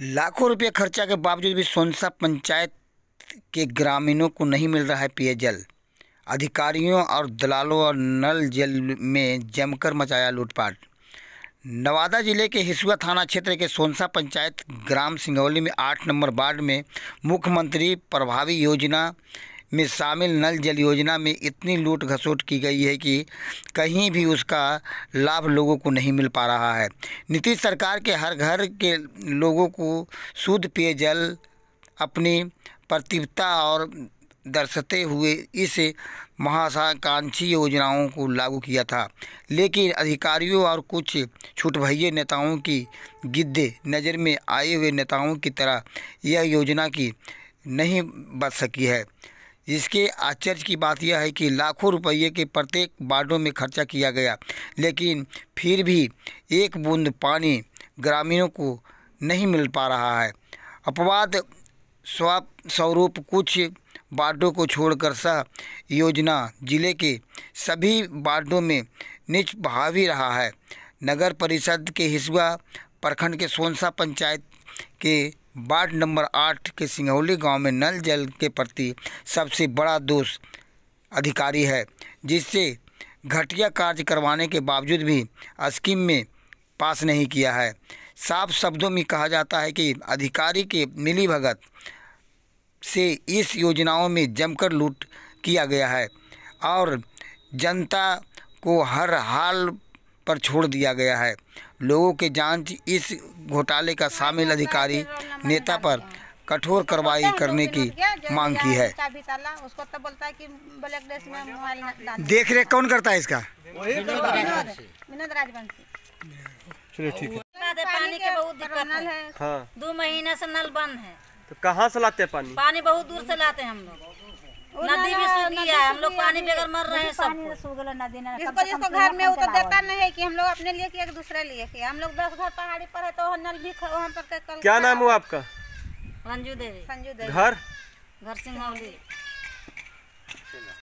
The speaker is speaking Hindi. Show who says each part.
Speaker 1: लाखों रुपये खर्चा के बावजूद भी सोनसा पंचायत के ग्रामीणों को नहीं मिल रहा है पेयजल अधिकारियों और दलालों और नल जल में जमकर मचाया लूटपाट नवादा जिले के हिसुआ थाना क्षेत्र के सोनसा पंचायत ग्राम सिंगौली में आठ नंबर वार्ड में मुख्यमंत्री प्रभावी योजना में शामिल नल जल योजना में इतनी लूट घसोट की गई है कि कहीं भी उसका लाभ लोगों को नहीं मिल पा रहा है नीतीश सरकार के हर घर के लोगों को शुद्ध पेयजल अपनी प्रतिभता और दर्शते हुए इस महासाकांक्षी योजनाओं को लागू किया था लेकिन अधिकारियों और कुछ भैया नेताओं की गिद्धे नज़र में आए हुए नेताओं की तरह यह योजना की नहीं बच सकी है इसके आश्चर्य की बात यह है कि लाखों रुपये के प्रत्येक वार्डों में खर्चा किया गया लेकिन फिर भी एक बूंद पानी ग्रामीणों को नहीं मिल पा रहा है अपवाद स्वरूप कुछ वार्डों को छोड़कर सह योजना जिले के सभी वार्डों में निच भावी रहा है नगर परिषद के हिसुआ प्रखंड के सोनसा पंचायत के वार्ड नंबर आठ के सिंगौली गांव में नल जल के प्रति सबसे बड़ा दोष अधिकारी है जिससे घटिया कार्य करवाने के बावजूद भी स्कीम में पास नहीं किया है साफ शब्दों में कहा जाता है कि अधिकारी के मिली भगत से इस योजनाओं में जमकर लूट किया गया है और जनता को हर हाल पर छोड़ दिया गया है लोगों के जांच इस घोटाले का शामिल अधिकारी नेता पर कठोर कार्रवाई करने की मांग की है देख रेख कौन करता है इसका चलिए ठीक है पानी के बहुत दिक्कत है हाँ। दो महीने से नल बंद है तो कहाँ से लाते हैं पानी पानी बहुत दूर से लाते हैं हम लोग नदी भी सूख गया हम लोग पानी बगैर मर रहे हैं सब नदी जिसको घर में उतर देता नहीं है कि हम लोग अपने लिए कि एक दूसरे लिए कि हम लोग दस घर पहाड़ी पर है तो नल भी वहाँ पर क्या नाम हुआ आपका रंजू देवी संजू देवी घर घर सिंह